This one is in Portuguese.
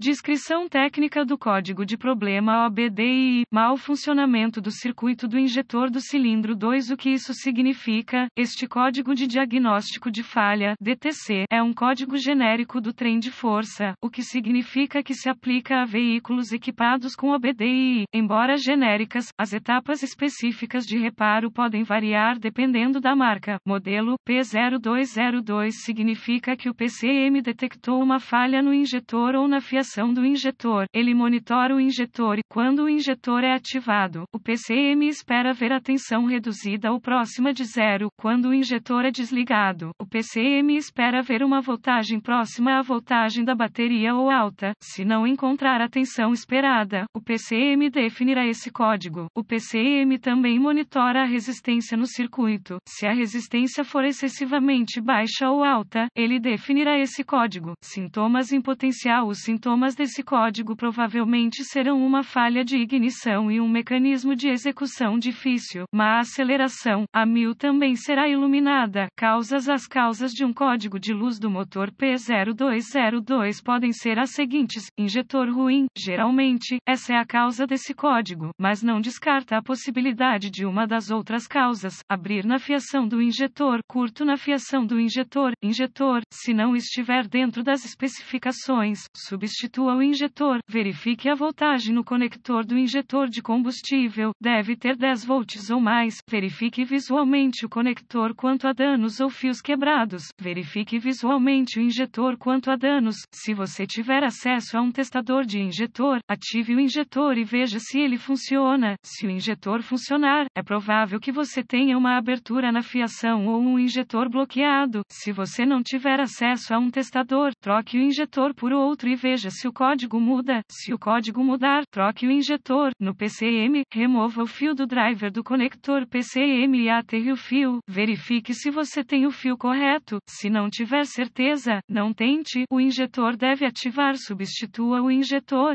Descrição técnica do código de problema OBDI, mau funcionamento do circuito do injetor do cilindro 2 O que isso significa? Este código de diagnóstico de falha DTC, é um código genérico do trem de força, o que significa que se aplica a veículos equipados com OBDI. Embora genéricas, as etapas específicas de reparo podem variar dependendo da marca. Modelo P0202 significa que o PCM detectou uma falha no injetor ou na fiação ativação do injetor, ele monitora o injetor e, quando o injetor é ativado, o PCM espera ver a tensão reduzida ou próxima de zero, quando o injetor é desligado, o PCM espera ver uma voltagem próxima à voltagem da bateria ou alta, se não encontrar a tensão esperada, o PCM definirá esse código. O PCM também monitora a resistência no circuito, se a resistência for excessivamente baixa ou alta, ele definirá esse código. Sintomas em potencial Os sintomas sintomas desse código provavelmente serão uma falha de ignição e um mecanismo de execução difícil, má aceleração. A mil também será iluminada. Causas As causas de um código de luz do motor P0202 podem ser as seguintes: injetor ruim, geralmente, essa é a causa desse código, mas não descarta a possibilidade de uma das outras causas, abrir na fiação do injetor, curto na fiação do injetor, injetor, se não estiver dentro das especificações, substituir substitua o injetor. Verifique a voltagem no conector do injetor de combustível, deve ter 10 volts ou mais. Verifique visualmente o conector quanto a danos ou fios quebrados. Verifique visualmente o injetor quanto a danos. Se você tiver acesso a um testador de injetor, ative o injetor e veja se ele funciona. Se o injetor funcionar, é provável que você tenha uma abertura na fiação ou um injetor bloqueado. Se você não tiver acesso a um testador, troque o injetor por outro e veja se o código muda, se o código mudar, troque o injetor, no PCM, remova o fio do driver do conector PCM e aterre o fio, verifique se você tem o fio correto, se não tiver certeza, não tente, o injetor deve ativar substitua o injetor.